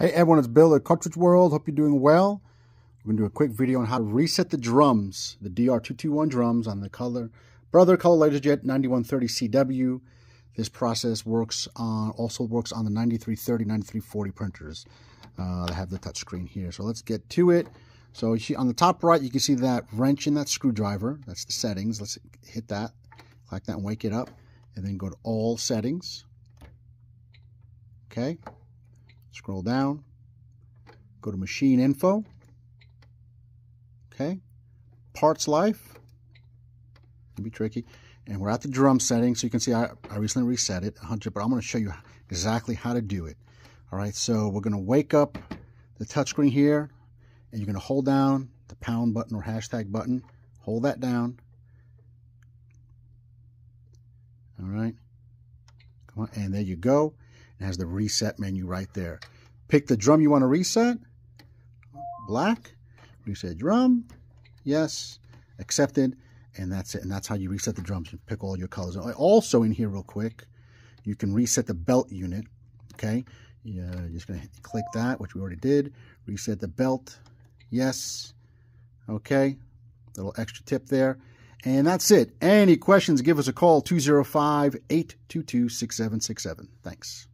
Hey everyone, it's Bill at Cartridge World. Hope you're doing well. We're going to do a quick video on how to reset the drums, the DR221 drums on the Color Brother Color LaserJet 9130CW. This process works on, also works on the 9330, 9340 printers uh, that have the touchscreen here. So let's get to it. So on the top right, you can see that wrench and that screwdriver. That's the settings. Let's hit that, click that and wake it up. And then go to all settings. Okay. Scroll down, go to machine info, okay, parts life, can be tricky, and we're at the drum setting, so you can see I, I recently reset it 100, but I'm going to show you exactly how to do it. All right, so we're going to wake up the touchscreen here, and you're going to hold down the pound button or hashtag button, hold that down, all right, come on, and there you go. It has the reset menu right there. Pick the drum you want to reset. Black. Reset drum. Yes. Accepted. And that's it. And that's how you reset the drums. You pick all your colors. Also in here real quick, you can reset the belt unit. Okay. You're just going to click that, which we already did. Reset the belt. Yes. Okay. Little extra tip there. And that's it. Any questions, give us a call 205 822 6767. Thanks.